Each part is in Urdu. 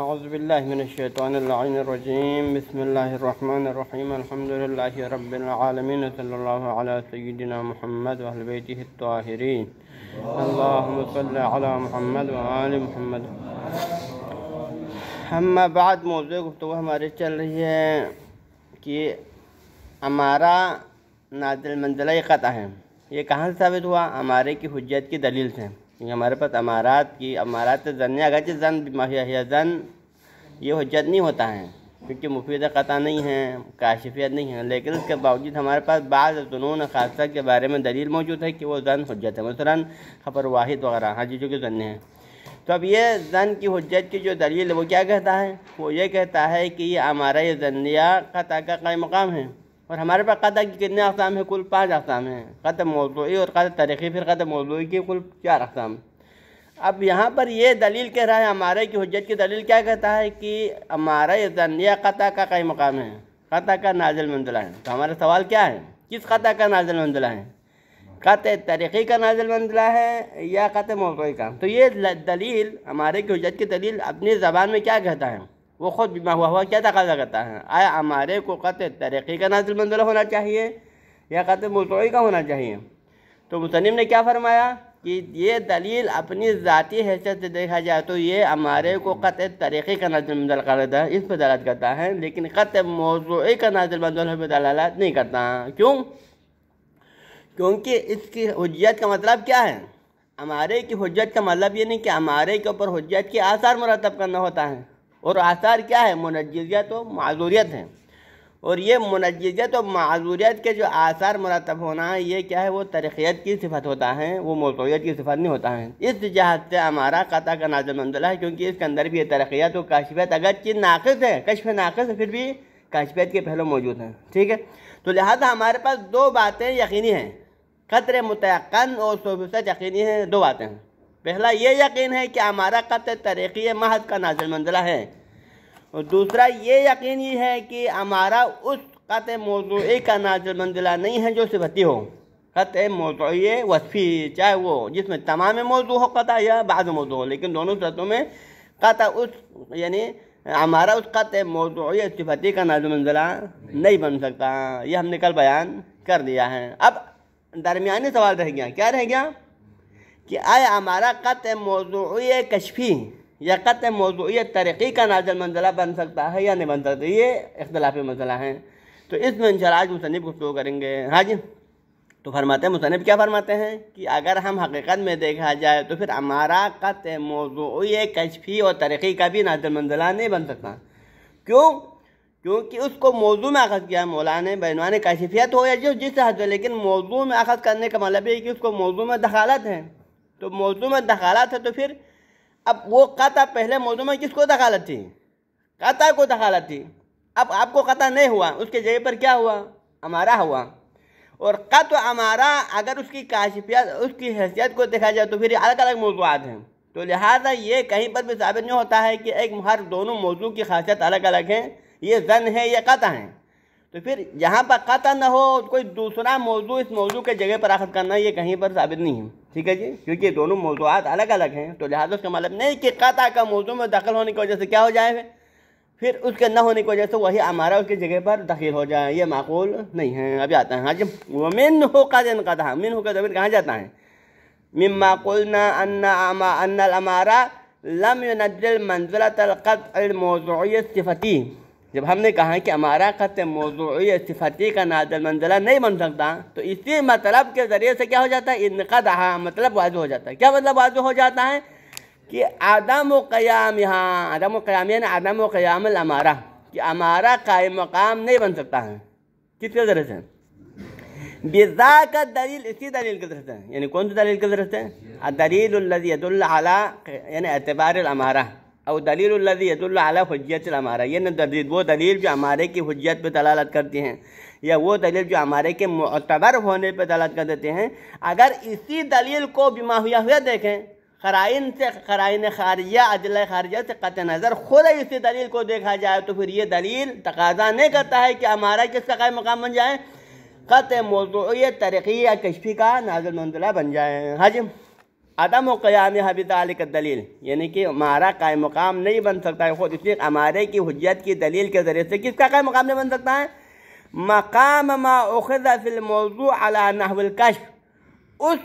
أعوذ بالله من الشيطان اللعين الرجيم بسم الله الرحمن الرحيم الحمد لله رب العالمين صلى الله على سيدنا محمد وأهل بيته الطاهرين اللهم صل على محمد وآل محمد أما بعد موضوع गुफ्तु हमारे चल रही है कि हमारा नादिल मंजिला क़ता है ये कहाँ से साबित हुआ हमारे की हजत की दलील से کیونکہ ہمارے پاس امارات کی امارات زنیہ اگرچہ زن زن یہ حجت نہیں ہوتا ہے کیونکہ مفید قطع نہیں ہے کاشفیت نہیں ہے لیکن اس کے باوجود ہمارے پاس بعض فنون خاصہ کے بارے میں دلیل موجود ہے کہ وہ زن حجت ہے مثلاً خبر واحد وغیرہ ہاں جی جو کہ زن ہے تو اب یہ زن کی حجت کی جو دلیل ہے وہ کیا کہتا ہے وہ یہ کہتا ہے کہ یہ ہمارا یہ زنیہ کا قائم مقام ہے اور ہمارے پاس قطع کی کتنے اقسام ہیں کل پانچ اقسام ہیں قطع موضوعی اور قطع تاریخی پھر قطع موضوعی کی کل چار اقسام اب یہاں پر یہ دلیل کہہ رہا ہے ہمارے کی حجت کی دلیل کیا کہتا ہے کہ ہمارا یہ زندیہ قطع کا کئی مقام ہے قطع کا نازل منزلہ ہے تو ہمارا سوال کیا ہے کس قطع کا نازل منزلہ ہے قطع تاریخی کا نازل منزلہ ہے یا قطع موضوعی کا تو یہ دلیل ہمارے کی حجت کی دلیل اپنی زبان میں کیا کہتا ہے وہ خود بیمہ ہوا ہوا کیا تقاضہ کرتا ہے آئے ہمارے کو قطع ترقی کا نازل مندر ہونا چاہیے یا قطع مطوعی کا ہونا چاہیے تو مصنف نے کیا فرمایا کہ یہ دلیل اپنی ذاتی حیثیت سے دیکھا جائے تو یہ ہمارے کو قطع ترقی کا نظر مندل کرتا ہے اس پہ دلال کرتا ہے لیکن قطع موضوعی کا نازل مندول پہ دلالات نہیں کرتا کیوں کیونکہ اس کی حجیت کا مطلب کیا ہے ہمارے کی حجت کا مطلب یہ نہیں کہ ہمارے اوپر حجیت کے آثار مرتب کرنا ہوتا ہے اور آثار کیا ہے منجزیت و معذوریت ہیں اور یہ منجزیت و معذوریت کے جو آثار مرتب ہونا ہے یہ کیا ہے وہ ترقیت کی صفت ہوتا ہے وہ موضوعیت کی صفت نہیں ہوتا ہے اس جہاز سے ہمارا قطع کا نازم منزلہ ہے کیونکہ اس کے اندر بھی یہ ترقیت و کاشفیت اگرچہ ناقص ہے کشف ناقص پھر بھی کاشفیت کے پہلو موجود ہیں ٹھیک ہے تو لہذا ہمارے پاس دو باتیں یقینی ہیں قطر متعقن اور شوبسط یقینی ہیں دو باتیں ہیں پہلا یہ یقین ہے کہ ہمارا قطع ترقی مہد کا نازل منزلہ ہے اور دوسرا یہ یقین یہ ہے کہ ہمارا اس قطع موضوعی کا نازل منزلہ نہیں ہے جو صفتی ہو قطع موضوعی وصفی چاہے وہ جس میں تمام موضوع ہو قطع یا بعض موضوع ہو لیکن دونوں صورتوں میں قطع اس یعنی ہمارا اس قطع موضوعی صفتی کا نازل منزلہ نہیں بن سکتا یہ ہم نے کل بیان کر دیا ہے اب درمیانی سوال رہ گیا کیا رہ گیا کہ آیا ہمارا قطع موضوعی کشفی یا قطع موضوعی ترقی کا نازل منزلہ بن سکتا ہے یا نہیں بن سکتا یہ اختلافی مسئلہ ہیں تو اس میں انشاءاللہ آج مصنف گفتگو کریں گے ہاں جی تو فرماتے ہیں مصنف کیا فرماتے ہیں کہ اگر ہم حقیقت میں دیکھا جائے تو پھر ہمارا قطع موضوعی کشفی اور ترقی کا بھی نازل منزلہ نہیں بن سکتا کیوں کیونکہ اس کو موضوع میں آخذ کیا مولانا بینوان کشفیت ہو یا جس سے حد لیکن موضوع میں آخذ کرنے کا مطلب یہ ہے کہ اس کو موضوع میں دخالت ہے تو موضوع میں دخالت ہے تو پھر اب وہ قطع پہلے موضوع میں کس کو دخالت تھی قطع کو دخالت تھی اب آپ کو قطع نہیں ہوا اس کے جگہ پر کیا ہوا ہمارا ہوا اور قطع ہمارا اگر اس کی کاشفیت اس کی حیثیت کو دیکھا جائے تو پھر یہ الگ الگ موضوعات ہیں تو لہٰذا یہ کہیں پر بھی ثابت نہیں ہوتا ہے کہ ایک ہر دونوں موضوع کی خاصیت الگ الگ ہیں یہ زن ہے یہ قطع ہیں تو پھر یہاں پر قطع نہ ہو کوئی دوسرا موضوع اس موضوع کے جگہ پر آخذ کرنا یہ کہیں پر ثابت نہیں ہے ٹھیک ہے جی کیونکہ دونوں موضوعات الگ الگ ہیں تو لہٰذا اس کا مطلب نہیں کہ قطع کا موضوع میں دخل ہونے کی وجہ سے کیا ہو جائے پھر پھر اس کے نہ ہونے کی وجہ سے وہی ہمارا اس کی جگہ پر دخل ہو جائے یہ معقول نہیں ہے ابھی آتا ہے ہاں جب وہ من ہوقا دقا تھا من کا زخر کہاں جاتا ہے من معقول نہ انا لم ينزل منزلة القطع الموضع صفتی جب ہم نے کہا کہ ہمارا خط موضوعی صفتی کا نادل منزلہ نہیں بن سکتا تو اسی مطلب کے ذریعے سے کیا ہو جاتا ہے انقاد مطلب واضح ہو جاتا ہے کیا مطلب واضح ہو جاتا ہے کہ آدم و قیام یہاں آدم و قیام یعنی آدم و قیام الامارہ کہ ہمارا قائم مقام نہیں بن سکتا ہے کس کے ذریعے سے بزا کا دلیل اسی دلیل کے سے یعنی کون سی دلیل کے ذریعے دلیل درید الز العلیٰ یعنی اعتبار الامارہ اور دلیل الرۃ اللہ علی حجیت الامارہ یہ نہ دلیل وہ دلیل جو ہمارے کی حجیت پہ دلالت کرتی ہیں یا وہ دلیل جو ہمارے کے معتبر ہونے پہ دلالت کر دیتے ہیں اگر اسی دلیل کو بما ہوا ہوا دیکھیں خرائن سے قرائن خارجہ عدل خارجہ سے قطع نظر خود اسی دلیل کو دیکھا جائے تو پھر یہ دلیل تقاضا نہیں کرتا ہے کہ ہمارا کس طرح مقام بن جائیں قطع موضوعی ترقی یا کشفی کا نازل منزلہ بن جائیں حجم ہاں جی۔ عدم و قیام حبیط علی کا دلیل یعنی کہ ہمارا قائم مقام نہیں بن سکتا ہے خود اس لیے ہمارے کی حجت کی دلیل کے ذریعے سے کس کا قائم مقام نہیں بن سکتا ہے مقام ما اخذ فی الموضوع علی نحو الکشف اس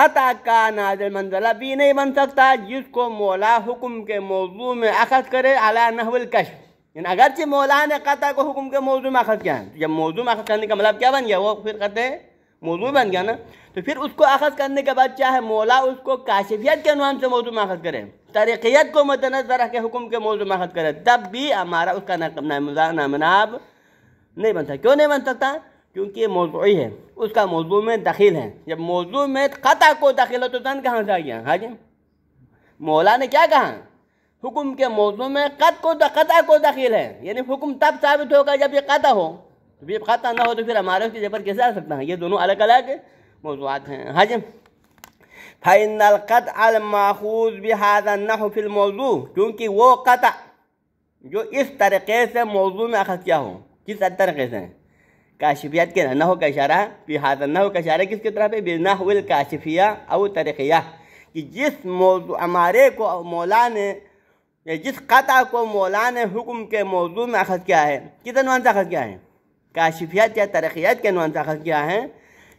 قطع کا نازل منزلہ بھی نہیں بن سکتا جس کو مولا حکم کے موضوع میں اخذ کرے علی نحو الکشف یعنی اگرچہ مولا نے قطع کو حکم کے موضوع میں اخذ کیا ہے جب موضوع میں اخذ کرنے کا مطلب کیا بن گیا وہ پھر قطع موضوع بن گیا نا تو پھر اس کو اخذ کرنے کے بعد چاہے مولا اس کو کاشفیت کے عنوان سے موضوع اخذ کرے ترقیت کو متنظر کے حکم کے موضوع میں کرے تب بھی ہمارا اس کا نا مناب نہیں بن کیوں نہیں بن سکتا کیونکہ یہ موضوعی ہے اس کا موضوع میں دخیل ہے جب موضوع میں قطع کو دخیل ہو تو تن کہاں سے آ گیا ہاں جی مولا نے کیا کہا حکم کے موضوع میں قط کو قطع کو دخیل ہے یعنی حکم تب ثابت ہوگا جب یہ قطع ہو تو بھی قاتہ نہ ہو تو پھر ہمارے اس کی جبر کیسے آ سکتا ہے یہ دونوں الگ الگ موضوعات ہیں حاجم ہاں جی۔ فین القط الماخوذ بحض الحف ال موضوع کیونکہ وہ قطع جو اس طریقے سے موضوع میں اخذ کیا ہو کس طریقے سے کاشفیت کے نہ ہو اشارہ بحاد نہ ہو اشارہ کس کے طرح پہ بے نا کاشفیہ او ترقیہ کہ جس موضوع ہمارے کو مولا نے جس قطع کو مولا نے حکم کے موضوع میں اخذ کیا ہے کس عنوان سے اخذ کیا ہے کاشفیت یا ترقیت کے نمایاں حخذ کیا ہے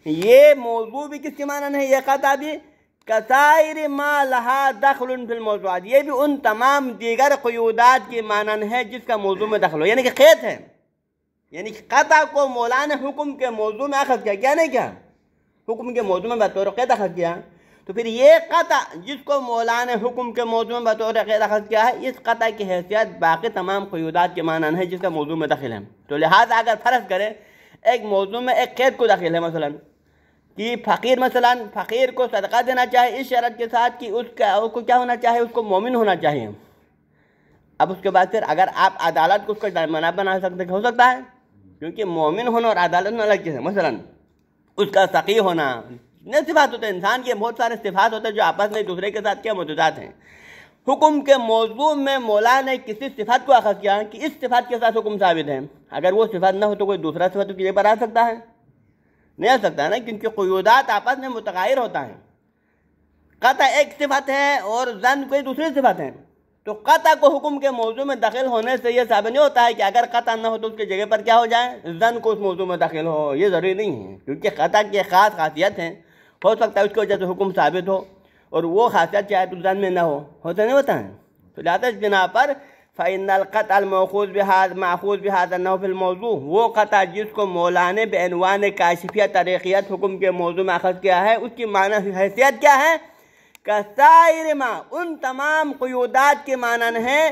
یہ موضوع بھی کس کے معنی ہے یہ قطع بھی ما لہا دخل فی الموضوعات یہ بھی ان تمام دیگر قیودات کی معنی ہے جس کا موضوع میں دخل ہو یعنی کہ قید ہے یعنی کہ قطع کو مولانا حکم کے موضوع میں کیا کیا نہیں کیا حکم کے موضوع میں بطور قید اخذ کیا تو پھر یہ قطع جس کو مولانا حکم کے موضوع میں بطور قید کیا ہے اس قطع کی حیثیت باقی تمام قیودات کے معنی ہے جس کا موضوع میں دخل ہے تو لہٰذا اگر فرض کرے ایک موضوع میں ایک قید کو دخل ہے مثلا کہ فقیر مثلا فقیر کو صدقہ دینا چاہے اس شرط کے ساتھ کہ اس کا اس کو کیا ہونا چاہیے اس کو مومن ہونا چاہیے اب اس کے بعد پھر اگر آپ عدالت کو اس کا منع بنا سکتے ہو سکتا ہے کیونکہ مومن ہونا اور عدالت میں الگ چیز ہے مثلاً اس کا ثقی ہونا کتنے صفات ہوتے ہیں انسان کے بہت سارے صفات ہوتے ہیں جو آپس میں دوسرے کے ساتھ کیا موجودات ہیں حکم کے موضوع میں مولا نے کسی صفات کو آخر کیا کہ اس صفات کے ساتھ حکم ثابت ہے اگر وہ صفات نہ ہو تو کوئی دوسرا صفات جگہ پر آ سکتا ہے نہیں آ سکتا ہے کیونکہ قیودات آپس میں متغیر ہوتا ہے قطع ایک صفات ہے اور زن کوئی دوسری صفات ہے تو قطع کو حکم کے موضوع میں داخل ہونے سے یہ ثابت نہیں ہوتا ہے کہ اگر قطع نہ ہو تو اس کے جگہ پر کیا ہو جائے زن کو اس موضوع میں داخل ہو یہ ضروری نہیں ہے کیونکہ قطع کی خاص خاصیت ہیں ہو سکتا ہے اس کی وجہ سے حکم ثابت ہو اور وہ خاصیت چاہے تو زن میں نہ ہو ہوتا ہوتا نہیں ہے تو لہٰذا اس بنا پر فعن القط الموخوذ بحاد ماخوذ بحاد النو الموضوع وہ قطع جس کو مولانے بینوان کاشفیہ ترقیت حکم کے موضوع میں اخذ کیا ہے اس کی معنی حیثیت کیا ہے ما ان تمام قیودات کے معنی ہیں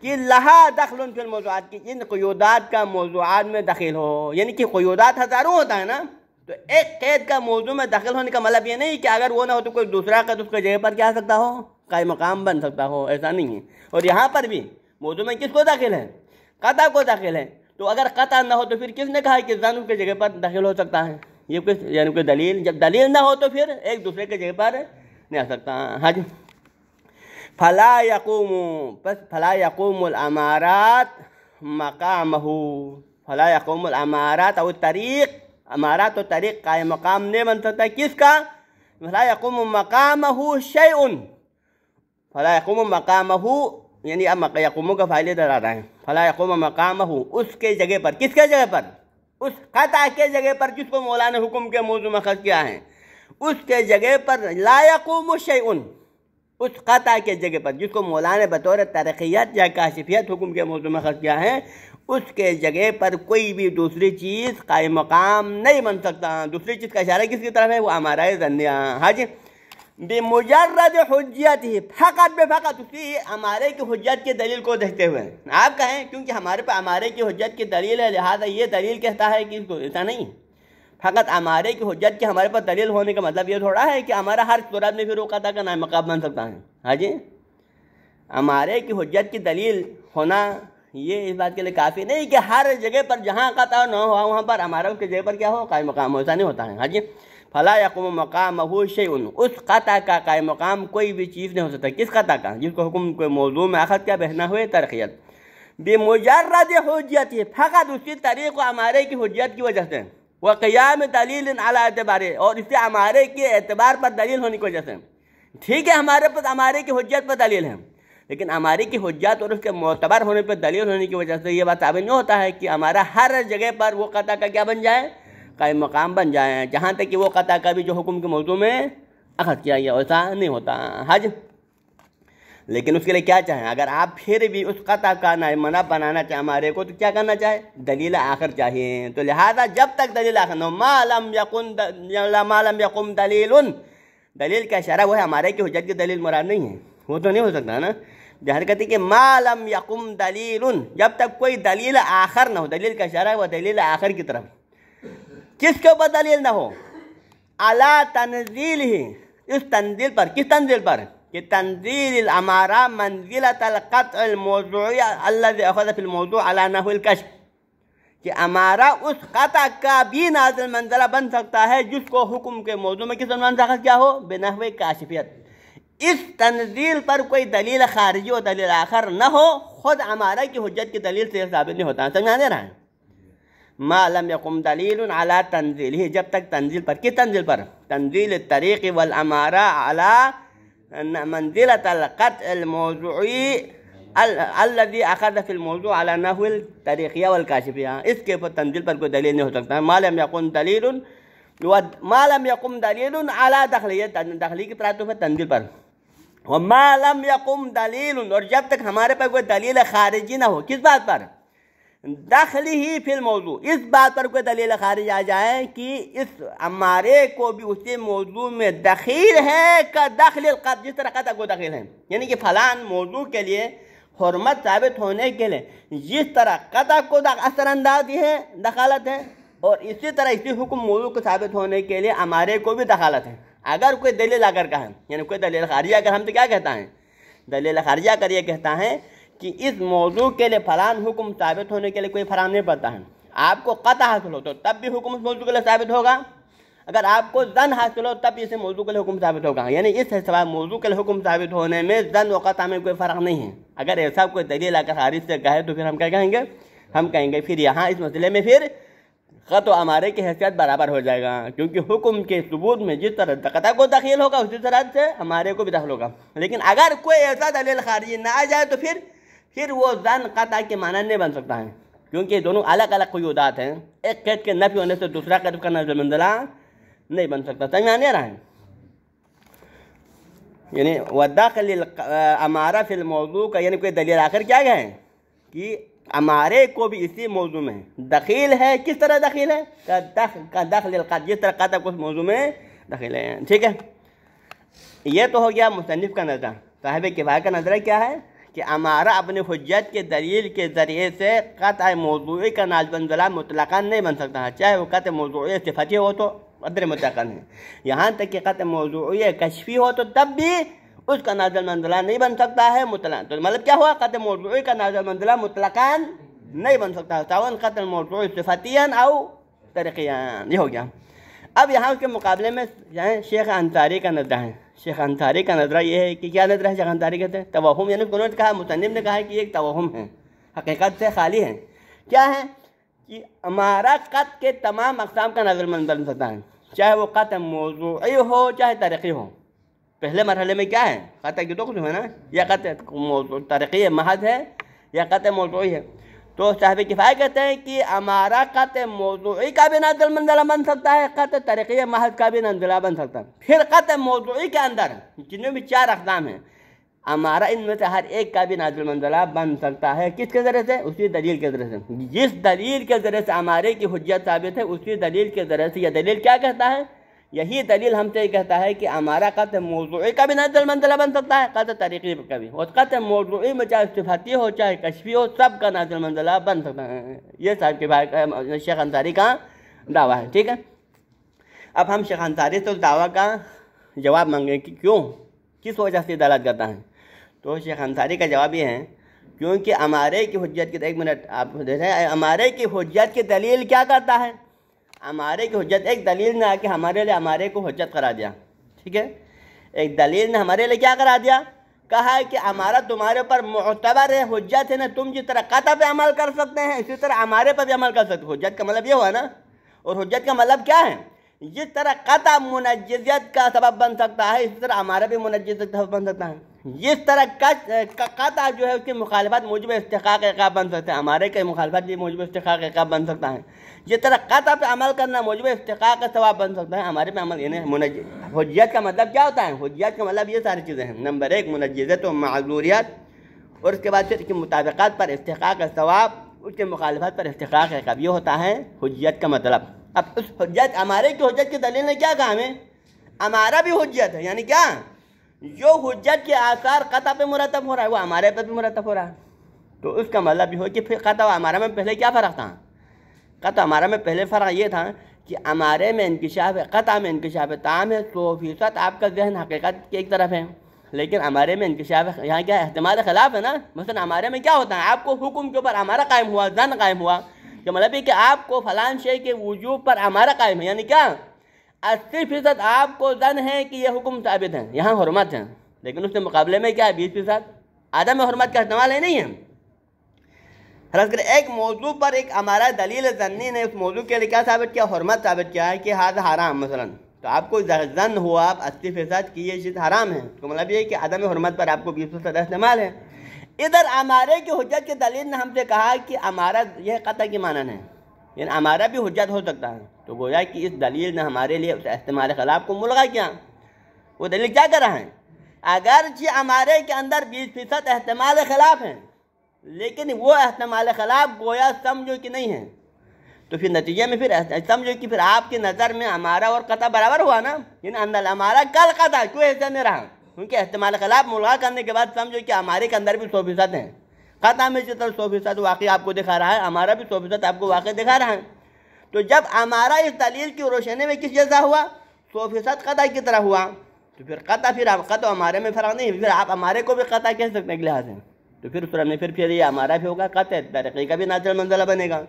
کہ لہا دخل ان الموضوعات کی ان قیودات کا موضوعات میں دخل ہو یعنی کہ قیودات ہزاروں ہوتا ہے نا تو ایک قید کا موضوع میں داخل ہونے کا مطلب یہ نہیں کہ اگر وہ نہ ہو تو کوئی دوسرا قید اس کے جگہ پر کیا سکتا ہو قائم مقام بن سکتا ہو ایسا نہیں ہے اور یہاں پر بھی موضوع میں کس کو داخل ہے قطع کو داخل ہے تو اگر قطع نہ ہو تو پھر کس نے کہا کہ زن اس کے جگہ پر داخل ہو سکتا ہے یہ کس یعنی کہ دلیل جب دلیل نہ ہو تو پھر ایک دوسرے کے جگہ پر نہیں آ سکتا ہاں جی فلا یقوم بس فلا یقوم العمارات مقامہ فلا یقوم العمارات اور طریق ہمارا تو طریق قائم مقام نہیں بن سکتا کس کا یقوم مقام ہو شیع ان یقوم کم مقام ہو یعنی اب کا کے فائدے آ رہا ہے فلا یقوم مقام ہو اس کے جگہ پر کس کے جگہ پر اس قطع کے جگہ پر جس کو مولانا حکم کے موضوع مخص کیا ہے اس کے جگہ پر لا و شیع ان اس قطع کے جگہ پر جس کو مولانا بطور ترقیت یا کاشفیت حکم کے موضوع مخص کیا ہے اس کے جگہ پر کوئی بھی دوسری چیز قائم مقام نہیں بن سکتا دوسری چیز کا اشارہ کس کی طرف ہے وہ ہمارا ہاں جی بے حجیت ہی فقط بے فقط اسی ہمارے کی حجت کی دلیل کو دیکھتے ہوئے آپ کہیں کیونکہ ہمارے پہ ہمارے کی حجت کی دلیل ہے لہٰذا یہ دلیل کہتا ہے کہ اس کو ایسا نہیں فقط ہمارے کی حجت کی ہمارے پاس دلیل ہونے کا مطلب یہ تھوڑا ہے کہ ہمارا ہر صورت میں پھر روکا تھا کا نام مقاب بن سکتا ہے ہاں جی ہمارے کی حجت کی دلیل ہونا یہ اس بات کے لیے کافی نہیں کہ ہر جگہ پر جہاں قطع نہ ہوا وہاں پر ہمارا اس کے جگہ پر کیا ہو قائم مقام ایسا نہیں ہوتا ہے ہاں جی فلا یقوم مقام محوث ان اس قطع کا قائم مقام کوئی بھی چیز نہیں ہو سکتا کس قطع کا جس کو حکم کوئی موضوع میں آخر کیا بہنا ہوئے ترقیت بے مجرد حجیت ہے فقط اس کی تاریخ و ہمارے کی حجیت کی وجہ سے وہ قیام دلیل اعلیٰ اعتبار اور اس سے ہمارے کے اعتبار پر دلیل ہونے کی وجہ سے ٹھیک ہے ہمارے پاس ہمارے کی حجیت پر دلیل ہے لیکن ہماری کی حجات اور اس کے معتبر ہونے پر دلیل ہونے کی وجہ سے یہ بات ثابت نہیں ہوتا ہے کہ ہمارا ہر جگہ پر وہ قطع کا کیا بن جائے قائم مقام بن جائے جہاں تک کہ وہ قطع کا بھی جو حکم کے موضوع میں اخذ کیا گیا ایسا نہیں ہوتا حج لیکن اس کے لیے کیا چاہیں اگر آپ پھر بھی اس قطع کا منع بنانا چاہیں ہمارے کو تو کیا کرنا چاہے دلیل آخر چاہیے تو لہذا جب تک دلیل آخر نہ مالم یقم دلیل دلیل کا اشارہ وہ ہے ہمارے کی حجت کی دلیل مراد نہیں ہے وہ تو نہیں ہو سکتا نا जहर कहती कि मालम यकुम दलील जब तक कोई दलील आखर ना हो दलील का इशारा है वह दलील आखर की तरफ किसके ऊपर दलील ना हो अला तंजील ही इस तंजील पर किस तंजील पर कि तंजील अमारा मंजिल तलकतमौजूमौजू अला नहुलकश कि हमारा उस कता का भी नाजिल मंजिला बन सकता है जिसको हुक्म के मौजू में किस बन सकता क्या हो बेनहवे काशिफियत اس تنزیل پر کوئی دلیل خارجی و دلیل آخر نہ ہو خود ہمارا کی حجت کی دلیل سے ثابت نہیں ہوتا سمجھا دے رہا ہے ما لم يقم دلیل على تنزیل ہی جب تک تنزیل پر کس تنزیل پر تنزیل الطریق والامارا على منزلة القطع الموضوعی الذي اخذ في الموضوع على نحو التاريخيه والكاشفيه اس کے پر تنزیل پر کوئی دلیل نہیں ہو سکتا ما لم يقم دلیل ما لم يقم دلیل على دخلية دخلية کی تراتب ہے تنزیل پر. وما لم یقم دلیل اور جب تک ہمارے پاس کوئی دلیل خارجی نہ ہو کس بات پر دخل ہی فی الموضوع اس بات پر کوئی دلیل خارج آ جائے کہ اس ہمارے کو بھی اسی موضوع میں دخیل ہے کا دخل القب جس طرح قطع کو دخیل ہے یعنی کہ فلان موضوع کے لیے حرمت ثابت ہونے کے لیے جس طرح قطع کو اثر انداز ہے دخالت ہے اور اسی طرح اسی حکم موضوع کو ثابت ہونے کے لیے ہمارے کو بھی دخالت ہے اگر کوئی دلیل اگر کر یعنی کوئی دلیل خارجہ کا ہم تو کیا کہتا ہے دلیل خارجہ کر یہ کہتا ہے کہ اس موضوع کے لیے فلان حکم ثابت ہونے کے لیے کوئی فراہم نہیں پڑتا ہے آپ کو قطع حاصل ہو تو تب بھی حکم اس موضوع کے ثابت ہوگا اگر آپ کو زن حاصل ہو تب اسے موضوع کے حکم ثابت ہوگا یعنی اس حصہ موضوع کے حکم ثابت ہونے میں زن و قطع میں کوئی فرق نہیں ہے اگر ایسا کوئی دلیل آکر خارج سے کہے تو پھر ہم کیا کہیں گے ہم کہیں گے پھر یہاں اس مسئلے میں پھر خط و امارے کی حیثیت برابر ہو جائے گا کیونکہ حکم کے ثبوت میں جس طرح قطع کو دخیل ہوگا اسی طرح سے ہمارے کو بھی دخل ہوگا لیکن اگر کوئی ایسا دلیل خارجی نہ آ جائے تو پھر پھر وہ زن قطع کے معنی نہیں بن سکتا ہے کیونکہ دونوں الگ الگ کوئی ہیں ایک قید کے نفی ہونے سے دوسرا قید کرنا زمندلہ نہیں بن سکتا رہا ہے یعنی وداخل امارہ فی الموضوع کا یعنی کوئی دلیل آخر کیا گئے کہ ہمارے کو بھی اسی موضوع میں دخیل ہے کس طرح دخیل ہے دخل کا دخل جس طرح قطع اس موضوع میں دخیل ہے ٹھیک ہے یہ تو ہو گیا مصنف کا نظرہ صاحب کے بھائی کا نظرہ کیا ہے کہ ہمارا اپنے حجت کے دلیل کے ذریعے سے قطع موضوعی کا ناظمن ضلع مطلع نہیں بن سکتا ہے چاہے وہ قطع موضوعی صفتی ہو تو قدر مطلق ہے یہاں تک کہ قطع موضوعی کشفی ہو تو تب بھی اس کا نازل منزلہ نہیں بن سکتا ہے مطلقاً تو مطلب کیا ہوا قطع موضوعی کا نازل منزلہ مطلقاً نہیں بن سکتا ہے سواً قطع موضوعی صفتیاً او ترقیاً یہ ہو گیا اب یہاں اس کے مقابلے میں جائیں یعنی شیخ انتاری کا نظرہ ہے شیخ انتاری کا نظرہ یہ ہے کہ کیا نظرہ ہے شیخ انتاری کہتے ہیں توہم یعنی انہوں نے کہا مصنف نے کہا کہ یہ ایک توہم ہے حقیقت سے خالی ہے کیا ہے کہ ہمارا قط کے تمام اقسام کا نظر منظر بن سکتا ہے چاہے وہ قط موضوعی ہو چاہے ترقی ہو پہلے مرحلے میں کیا ہے قطع جو تو کچھ ہے نا یا قطع ترقی محض ہے یا قطع موضوعی ہے تو صاحب کفایہ کہتے ہیں کہ ہمارا قطع موضوعی کا بھی ناز منزلہ بن سکتا ہے قطع ترقی محض کا بھی نزلہ بن سکتا ہے پھر قطع موضوعی کے اندر جنہوں میں بھی چار اقدام ہیں ہمارا ان میں سے ہر ایک کا بھی نازل منزلہ بن سکتا ہے کس کے ذریعے سے اسی دلیل کے ذریعے سے جس دلیل کے ذریعے سے ہمارے کی حجیت ثابت ہے اسی دلیل کے ذریعے سے یہ دلیل کیا کہتا ہے یہی دلیل ہم سے یہ کہتا ہے کہ ہمارا قطع موضوعی کا بھی نظر منزلہ بن سکتا ہے قطع تاریخی کا بھی اور قطع موضوعی میں چاہے صفاتی ہو چاہے کشفی ہو سب کا نظر منزلہ بن سکتا ہے یہ صاحب کے بھائی شیخ انصاری کا دعویٰ ہے ٹھیک ہے اب ہم شیخ انصاری سے اس دعویٰ کا جواب مانگیں کہ کیوں کس وجہ سے دلالت کرتا ہے تو شیخ انصاری کا جواب یہ ہے کیونکہ ہمارے کی حجیت کی ایک منٹ آپ ہیں ہمارے کی حجیت کی دلیل کیا کرتا ہے ہمارے کی حجت ایک دلیل نے آ کے ہمارے لیے ہمارے کو حجت کرا دیا ٹھیک ہے ایک دلیل نے ہمارے لیے کیا کرا دیا کہا ہے کہ ہمارا تمہارے اوپر معتبر ہے حجت ہے نا تم جس طرح قطع پہ عمل کر سکتے ہیں اسی طرح ہمارے پہ بھی عمل کر سکتے حجت کا مطلب یہ ہوا نا اور حجت کا مطلب کیا ہے جس طرح قطع منجزیت کا سبب بن سکتا ہے اسی طرح ہمارا بھی منجزیت کا سبب بن سکتا ہے جس طرح قطع جو ہے اس کی مخالفت موجب استقاق کے بن سکتا ہے ہمارے کے مخالفت بھی موجب استقاق کے بن سکتا ہے یہ طرح قطع پہ عمل کرنا موجب افتقاق کا ثواب بن سکتا ہے ہمارے پہ عمل انہیں حجیت کا مطلب کیا ہوتا ہے حجیت کا مطلب یہ ساری چیزیں ہیں نمبر ایک منجزت و معذوریت اور اس کے بعد پھر کی کے مطابقات پر افتقاق کا ثواب اس کے مخالفات پر افتقاق کا قبیہ یہ ہوتا ہے حجیت کا مطلب اب اس حجت ہمارے کی حجیت کی دلیل نے کیا کہا ہمیں ہمارا بھی حجیت ہے یعنی کیا جو حجت کے آثار قطع پہ مرتب ہو رہا ہے وہ ہمارے پہ بھی مرتب ہو رہا ہے تو اس کا مطلب یہ ہو کہ پھر قطع ہمارا میں پہلے کیا فرق تھا قطع ہمارا میں پہلے فرق یہ تھا کہ ہمارے میں انکشاف ہے قطع میں انکشاف تام ہے سو فیصد آپ کا ذہن حقیقت کی ایک طرف ہے لیکن ہمارے میں انکشاف یہاں کیا احتمال خلاف ہے نا مثلا ہمارے میں کیا ہوتا ہے آپ کو حکم کے اوپر ہمارا قائم ہوا زن قائم ہوا کہ مطلب یہ کہ آپ کو فلان شے کے وجوب پر ہمارا قائم ہے یعنی کیا اسی فیصد آپ کو زن ہے کہ یہ حکم ثابت ہے یہاں حرمت ہے لیکن اس کے مقابلے میں کیا ہے بیس فیصد آدم حرمت کا احتمال ہے نہیں ہے حرض کریں ایک موضوع پر ایک ہمارا دلیل زنی نے اس موضوع کے لیے کیا ثابت کیا حرمت ثابت کیا ہے کہ ہاتھ حرام مثلا تو آپ کو زن ہوا آپ اسی فیصد کی یہ چیز حرام ہے تو مطلب یہ کہ عدم حرمت پر آپ کو بیس فیصد استعمال ہے ادھر ہمارے کی حجت کے دلیل نے ہم سے کہا کہ ہمارا یہ قطع کی مانن ہے یعنی ہمارا بھی حجت ہو سکتا ہے تو گویا کہ اس دلیل نے ہمارے لیے اس استعمال خلاف کو ملغا کیا وہ دلیل کیا کر رہا ہے اگر جی ہمارے کے اندر بیس فیصد احتمال خلاف ہیں لیکن وہ احتمال خلاف گویا سمجھو کہ نہیں ہے تو پھر نتیجے میں پھر سمجھو کہ پھر آپ کی نظر میں ہمارا اور قطع برابر ہوا نا یعنی اندل ہمارا کل قطع کیوں ایسا نہیں رہا کیونکہ احتمال خلاف ملغا کرنے کے بعد سمجھو کہ ہمارے کے اندر بھی سو فیصد ہیں قطع میں جتنا سو فیصد واقعی آپ کو دکھا رہا ہے ہمارا بھی سو فیصد آپ کو واقع دکھا رہا ہے تو جب ہمارا اس دلیل کی روشنی میں کس جیسا ہوا سو فیصد قطع کی طرح ہوا تو پھر قطع پھر آپ قطع ہمارے میں فرق نہیں پھر آپ ہمارے کو بھی قطع کہہ سکتے ہیں لحاظ سے تو پھر اس طرح میں پھر پھر یہ ہمارا بھی ہوگا قطع ترقی کا بھی ناچر منزلہ بنے گا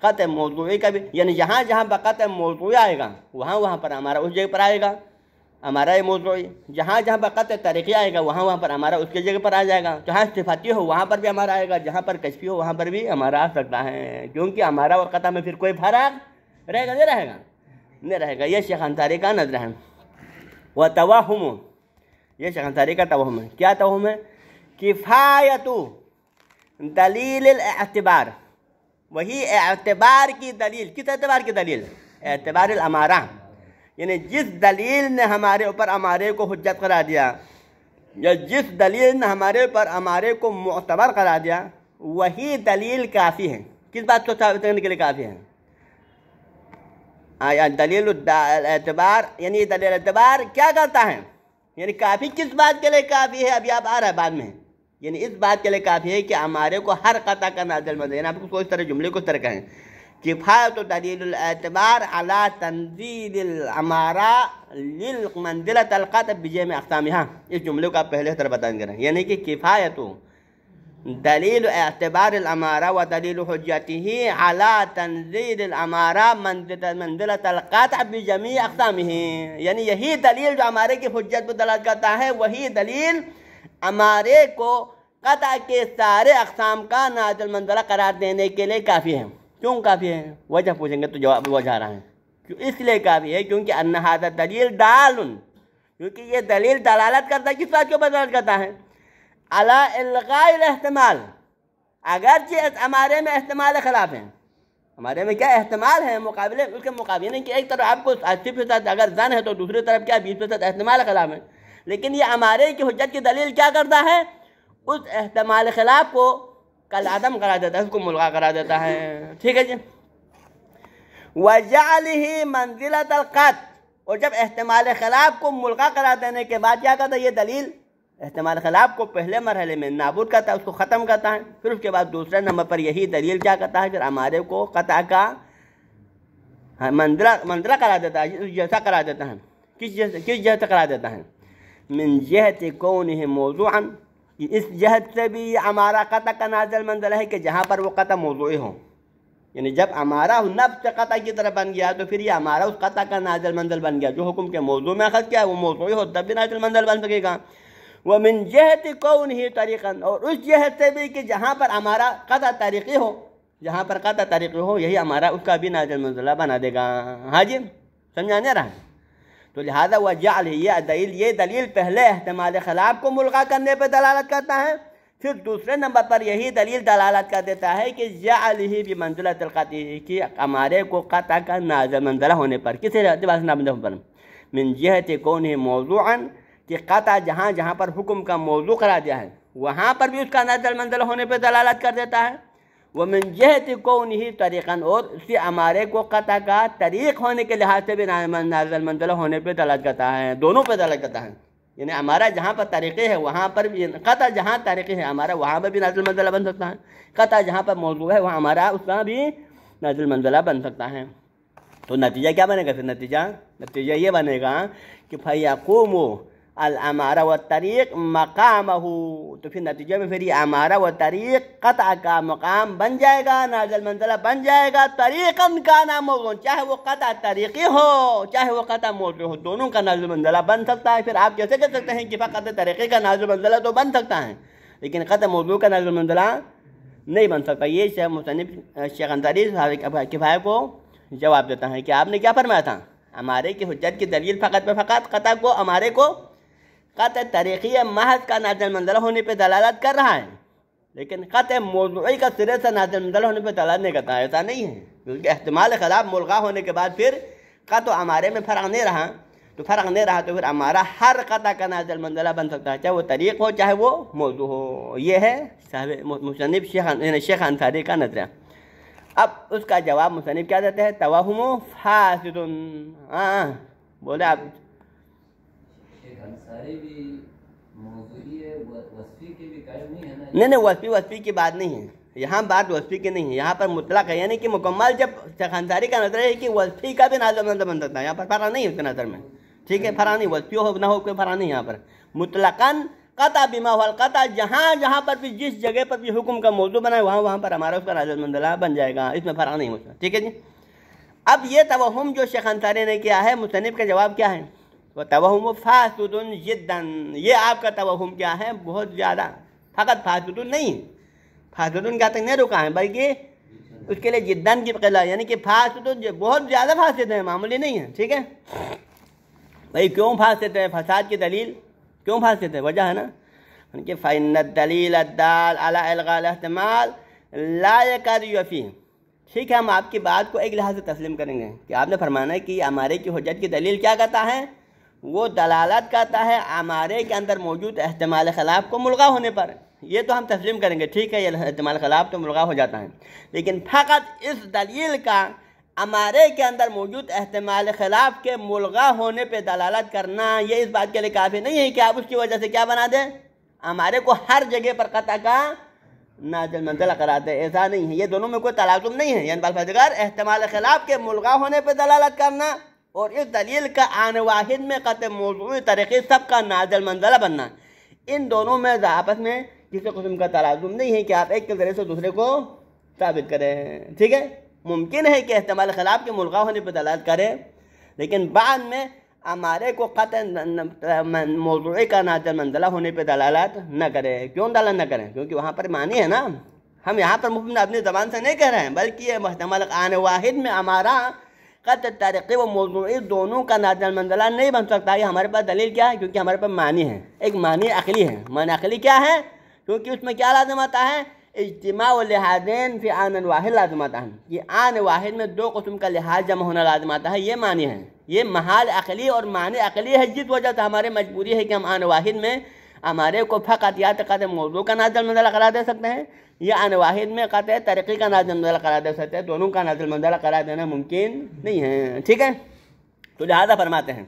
قطع موضوعی کا بھی یعنی جہاں جہاں بقطع موضوعی آئے گا وہاں وہاں پر ہمارا اس جگہ پر آئے گا ہمارا یہ موضوعی جہاں جہاں بقطع ترقی آئے گا وہاں وہاں پر ہمارا اس کے جگہ پر آ جائے گا جہاں صفاتی ہو وہاں پر بھی ہمارا آئے گا جہاں پر کشفی ہو وہاں پر بھی ہمارا سکتا ہے کیونکہ ہمارا اور قطع میں پھر کوئی فرق رہے گا نہیں رہے گا نہیں رہے گا یہ شیخ انصاری کا نظر وہ توہم یہ شیخ انصاری کا توہم ہے کیا توہم ہے کفایت دلیل اعتبار وہی اعتبار کی دلیل کس اعتبار کی دلیل اعتبار الامارہ یعنی جس دلیل نے ہمارے اوپر امارے کو حجت قرار دیا یا جس دلیل نے ہمارے اوپر امارے کو معتبر قرار دیا وہی دلیل کافی ہے کس بات کو ثابت کرنے کے کافی ہے دلیل اعتبار یعنی دلیل اعتبار کیا کرتا ہے یعنی کافی کس بات کے لیے کافی ہے ابھی آپ آ رہا ہے بعد میں یعنی اس بات کے لیے کافی ہے کہ ہمارے کو ہر قطع کا نازل مدد ہے یعنی آپ کو اس طرح جملے کو اس طرح کہیں کفایت و دلیل الاعتبار علی تنزیل العمارا منزل القطع بجے میں اختام ہاں اس جملے کو آپ پہلے طرح بتائیں کریں یعنی کہ کفایت و دلیل اعتبار و دلیل حجیتی على تنزیل الا تنظیل منزل تلقات اب جمی یعنی یہی دلیل جو ہمارے حجل کرتا ہے وہی دلیل ہمارے کو قطع کے سارے اقسام کا نازل منظرہ قرار دینے کے لیے کافی ہے کیوں کافی ہے وجہ پوچھیں گے تو جواب وہ جا رہا ہے اس لیے کافی ہے کیونکہ انحادہ دلیل دالن کیونکہ یہ دلیل دلالت کرتا ہے کس بات کے بدلد کرتا ہے الاحتمال اگرچہ ہمارے خلاف ہیں ہمارے میں کیا احتمال ہے مقابلے اس کے مقابلے ہیں کہ ایک طرف آپ کو اسی فیصد اگر زن ہے تو دوسری طرف کیا بیس فیصد احتمال خلاف ہیں لیکن یہ ہمارے کی حجت کی دلیل کیا کرتا ہے اس احتمال خلاف کو کل عدم کرا دیتا ہے اس کو ملغا کرا دیتا ہے ٹھیک ہے جی وَجَعْلِهِ علیہ منزلہ اور جب احتمال خلاف کو ملغا کرا دینے کے بعد کیا کرتا ہے یہ دلیل احتمال خلاف کو پہلے مرحلے میں نابود کرتا ہے اس کو ختم کرتا ہے پھر اس کے بعد دوسرے نمبر پر یہی دلیل کیا کرتا ہے پھر ہمارے کو قطع کا مندرہ منظرہ کرا دیتا ہے جیسا کرا دیتا ہے کس جیسے کس جیسا کرا دیتا ہے من جہت کونہ موضوعا اس جہت سے بھی یہ ہمارا قطع کا نازل منزل ہے کہ جہاں پر وہ قطع موضوع ہو یعنی جب ہمارا نفس سے قطع کی طرف بن گیا تو پھر یہ ہمارا اس قطع کا نازل منزل بن گیا جو حکم کے موضوع میں اخذ کیا ہے وہ موضوع ہو تب بھی نازل منزل بن سکے گا وہ جہت کون ہی اور اس جہت سے بھی کہ جہاں پر ہمارا قطع طریقی ہو جہاں پر قطع طریقی ہو یہی ہمارا اس کا بھی نازل منزلہ بنا دے گا ہاں جی سمجھانے رہا رہا تو لہٰذا وہ جعل یہ دلیل یہ دلیل پہلے احتمال خلاف کو ملغا کرنے پہ دلالت کرتا ہے پھر دوسرے نمبر پر یہی دلیل دلالت کر دیتا ہے کہ جعل ہی بھی تلقاتی دلقاتی کہ ہمارے کو قطع کا نازل منزلہ ہونے پر کسی وسط پر من جہت کون ہی موضوعا کہ قطع جہاں جہاں پر حکم کا موضوع کرا دیا ہے وہاں پر بھی اس کا نازل منزلہ ہونے پہ دلالت کر دیتا ہے ومن جہت کو انہی طریقاً اور اسی ہمارے کو قطع کا طریق ہونے کے لحاظ سے بھی نازل منزلہ ہونے پہ دلت کرتا ہے دونوں پہ دلت کرتا ہے یعنی ہمارا جہاں پر طریقے ہے وہاں پر قطع جہاں طریقے ہیں ہمارا وہاں پر بھی نازل منزلہ بن سکتا ہے قطع جہاں پر موضوع ہے وہاں ہمارا اس کا بھی نازل منزلہ بن سکتا ہے تو نتیجہ کیا بنے گا پھر نتیجہ نتیجہ یہ بنے گا کہ بھیا الامارہ و طریق مقام تو پھر نتیجہ میں پھر یہ امارہ و طریق قطع کا مقام بن جائے گا نازل منزلہ بن جائے گا طریقا کا نام ہو چاہے وہ قطع طریقی ہو چاہے وہ قطع موضوع ہو دونوں کا نازل منزلہ بن سکتا ہے پھر آپ کیسے کہہ سکتے ہیں کہ فقط طریقی کا نازل منزلہ تو بن سکتا ہے لیکن قطع موضوع کا نازل منزلہ نہیں بن سکتا یہ شیخ مصنف شیخ انتاری بھائی کو جواب دیتا ہے کہ آپ نے کیا فرمایا تھا ہمارے کی حجت کی دلیل فقط فقط قطع کو ہمارے کو قطع طریقی محض کا نازل منزلہ ہونے پہ دلالت کر رہا ہے لیکن قطع موضوعی کا سرے سے نازل منزلہ ہونے پہ دلالت نہیں کرتا ایسا نہیں ہے کیونکہ احتمال خلاف ملغا ہونے کے بعد پھر قطع امارے میں فرق نہیں رہا تو فرق نہیں رہا تو پھر ہمارا ہر قطع کا نازل منزلہ بن سکتا ہے چاہے وہ طریق ہو چاہے وہ موضوع ہو یہ ہے صاحب مصنف شیخ یعنی شیخ انصاری کا نظریہ اب اس کا جواب مصنف کیا دیتے ہیں توہم فاسد ہاں بولے آپ نہیں نہیں وصفی وصفی کی بات نہیں ہے یہاں بات وصفی کی نہیں ہے یہاں پر مطلق ہے یعنی کہ مکمل جب انصاری کا نظر ہے کہ وصفی کا بھی نظر بن سکتا ہے یہاں پر فرا نہیں ہے اس کے نظر میں ٹھیک ہے فرا نہیں وصفی ہو نہ ہو کوئی فرا نہیں یہاں پر مطلقاً قطع بیما ہوا قطا جہاں جہاں پر بھی جس جگہ پر بھی حکم کا موضوع بنا ہے وہاں وہاں پر ہمارا اس کا مندلہ بن جائے گا اس میں نہیں ہوتا ٹھیک ہے جی اب یہ توہم جو شیخ انصاری نے کیا ہے مصنف کا جواب کیا ہے توہم و فاستن یہ آپ کا توہم کیا ہے بہت زیادہ فقط نہیں کا تک نہیں رکا ہے بلکہ اس کے لیے جدن کی قلعہ یعنی کہ فاسد بہت زیادہ فاسد ہیں معمولی نہیں ہیں ٹھیک ہے بھائی کیوں فاسد ہے ہیں فساد کی دلیل کیوں فاسد ہے وجہ ہے نا کہ دلیل الدال لا یفی ٹھیک ہے ہم آپ کی بات کو ایک لحاظ سے تسلیم کریں گے کہ آپ نے فرمانا ہے کہ ہمارے کی حجت کی دلیل کیا کہتا ہے وہ دلالت کرتا ہے عمارے کے اندر موجود احتمال خلاف کو ملغا ہونے پر یہ تو ہم تسلیم کریں گے ٹھیک ہے یہ احتمال خلاف تو ملغا ہو جاتا ہے لیکن فقط اس دلیل کا عمارے کے اندر موجود احتمال خلاف کے ملغا ہونے پہ دلالت کرنا یہ اس بات کے لیے کافی نہیں ہے کہ آپ اس کی وجہ سے کیا بنا دیں ہمارے کو ہر جگہ پر قطع کا نازل منزل قرار دے ایسا نہیں ہے یہ دونوں میں کوئی تلازم نہیں ہے یعنی احتمال خلاف کے ملغا ہونے پہ دلالت کرنا اور اس دلیل کا آن واحد میں قطع موضوع طریقے سب کا نازل منزلہ بننا ان دونوں میں آپس میں کسی قسم کا تلازم نہیں ہے کہ آپ ایک کے ذریعے سے دوسرے کو ثابت کریں ٹھیک ہے ممکن ہے کہ احتمال خلاف کے ملغا ہونے پہ دلالت کریں لیکن بعد میں ہمارے کو قطع موضوعی کا نازل منزلہ ہونے پہ دلالات نہ کریں کیوں دلالت نہ کریں کیونکہ وہاں پر معنی ہے نا ہم یہاں پر مطمئن اپنی زبان سے نہیں کہہ رہے ہیں بلکہ یہ آن واحد میں ہمارا قطع ترقی و موضوعی دونوں کا نادل منزلہ نہیں بن سکتا یہ ہمارے پاس دلیل کیا ہے کیونکہ ہمارے پاس معنی ہے ایک معنی عقلی ہے معنی عقلی کیا ہے کیونکہ اس میں کیا لازم آتا ہے اجتماع و لحاظین فی آن واحد ہے یہ آن واحد میں دو قسم کا لحاظ جمع ہونا لازم آتا ہے یہ معنی ہے یہ محال عقلی اور معنی عقلی ہے جس وجہ سے ہمارے مجبوری ہے کہ ہم آن واحد میں ہمارے کو فقط یا تو موضوع کا نادل منزلہ قرار دے سکتے ہیں یہ یعنی آنے واحد میں قطع ترقی کا نازل مندلہ قرار دے سکتے ہیں دونوں کا نازل مندلہ قرار دینا ممکن نہیں ہے ٹھیک ہے تو لہذا فرماتے ہیں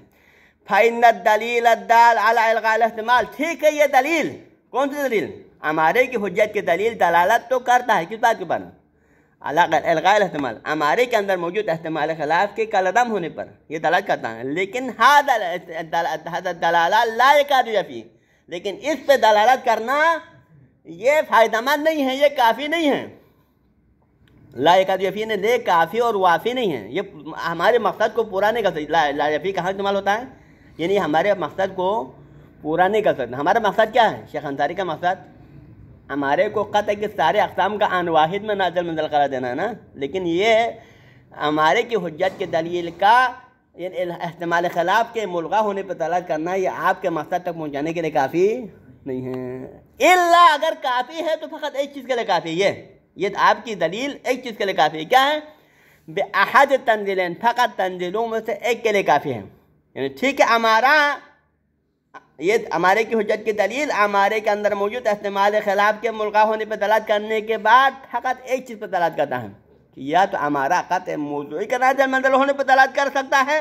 فَإِنَّ الدَّلِيلَ الدَّالَ عَلَىٰ عِلْغَالِ اَحْتِمَالِ ٹھیک ہے یہ دلیل کون سے دلیل امارے کی حجت کے دلیل دلالت تو کرتا ہے کس بات کے پر الگائل احتمال امارے کے اندر موجود احتمال خلاف کے کل ہونے پر یہ دلالت کرتا ہے لیکن ہاتھ دلالت لائکہ دیا پی لیکن اس پہ دلالت کرنا یہ فائدہ مند نہیں ہے یہ کافی نہیں ہے لا یفی نے لے کافی اور وافی نہیں ہے یہ ہمارے مقصد کو پورا نہیں کر سکتا لا یفی کہاں استعمال ہوتا ہے یعنی ہمارے مقصد کو پورا نہیں کر سکتا ہمارا مقصد کیا ہے شیخ انصاری کا مقصد ہمارے کو قطع کی سارے اقسام کا آن واحد میں نازل منزل قرار دینا ہے نا لیکن یہ ہمارے کی حجت کے دلیل کا یعنی احتمال خلاف کے ملغہ ہونے پہ طلب کرنا یہ آپ کے مقصد تک پہنچانے کے لیے کافی نہیں ہے اگر کافی ہے تو فقط ایک چیز کے لیے کافی ہے یہ آپ کی دلیل ایک چیز کے لیے کافی ہے کیا ہے بے احد تنزلین فقط تنزلوں میں سے ایک کے لیے کافی ہے یعنی ٹھیک ہے ہمارا یہ ہمارے کی حجت کی دلیل ہمارے اندر موجود استعمال خلاف کے ملکہ ہونے پر دلات کرنے کے بعد فقط ایک چیز پر دلات کرتا ہے یا تو ہمارا قطع موضوعی کا راجۂ مندل ہونے پر دلات کر سکتا ہے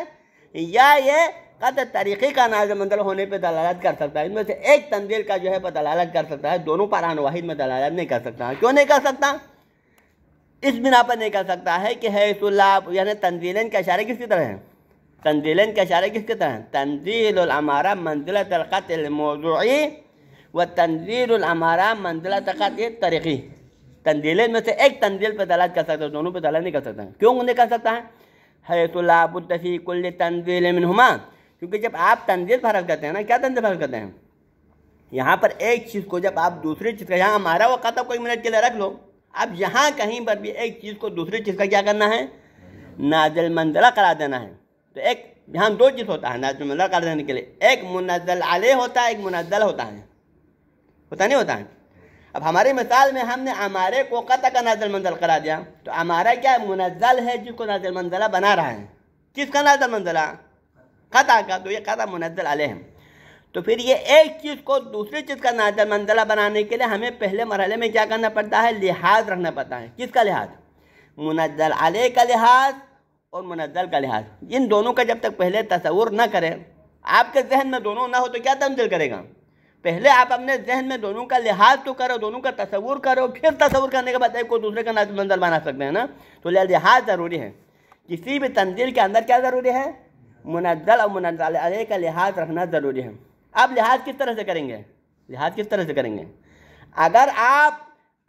یا یہ کہتے طریقی کا ناز منزل ہونے پہ دلالت کر سکتا ہے ان میں سے ایک تنزیل کا جو ہے دلالت کر سکتا ہے دونوں پران واحد میں دلالت نہیں کر سکتا کیوں نہیں کر سکتا اس بنا پر نہیں کر سکتا ہے کہ حیث اللہ یعنی تنزیلین کے اشارے کس کی طرح ہیں تنزیلین کے اشارے کس کی طرح ہیں تنزیل العمارہ منزلت منزلہ الموضوعی و تنزیل العمارہ منزلت ترقۃ طریقی تنزیلین میں سے ایک تنزیل پہ دلالت کر سکتا ہے دونوں پہ دلالت نہیں کر سکتا کیوں انہیں کر سکتا ہے حیث اللہ فی کل تنزیل منہما کیونکہ جب آپ تنزیل فرض کرتے ہیں نا کیا تنزیل فرض کرتے ہیں یہاں پر ایک چیز کو جب آپ دوسری چیز کا یہاں ہمارا وہ آپ کو ایک منٹ کے لیے رکھ لو اب یہاں کہیں پر بھی ایک چیز کو دوسری چیز کا کیا کرنا ہے نازل منزلہ کرا دینا ہے تو ایک یہاں دو چیز ہوتا ہے نازل منزلہ کرا دینے کے لیے ایک منزل علیہ ہوتا ہے ایک منزل ہوتا ہے ہوتا نہیں ہوتا ہے اب ہماری مثال میں ہم نے ہمارے کو قطع کا نازل منزل کرا دیا تو ہمارا کیا منزل ہے جس کو نازل منزلہ بنا رہا ہے کس کا نازل منزلہ قطع کا تو یہ قطع منظر علیہم ہیں تو پھر یہ ایک چیز کو دوسری چیز کا نازل منزلہ بنانے کے لیے ہمیں پہلے مرحلے میں کیا کرنا پڑتا ہے لحاظ رکھنا پڑتا ہے کس کا لحاظ منزل علیہ کا لحاظ اور منزل کا لحاظ ان دونوں کا جب تک پہلے تصور نہ کرے آپ کے ذہن میں دونوں نہ ہو تو کیا تنزل کرے گا پہلے آپ اپنے ذہن میں دونوں کا لحاظ تو کرو دونوں کا تصور کرو پھر تصور کرنے کے بعد ایک کو دوسرے کا نازل منزل بنا سکتے ہیں نا تو لحاظ ضروری ہے کسی بھی تنزیل کے اندر کیا ضروری ہے منزل اور منزل علیہ کا لحاظ رکھنا ضروری ہے آپ لحاظ کس طرح سے کریں گے لحاظ کس طرح سے کریں گے اگر آپ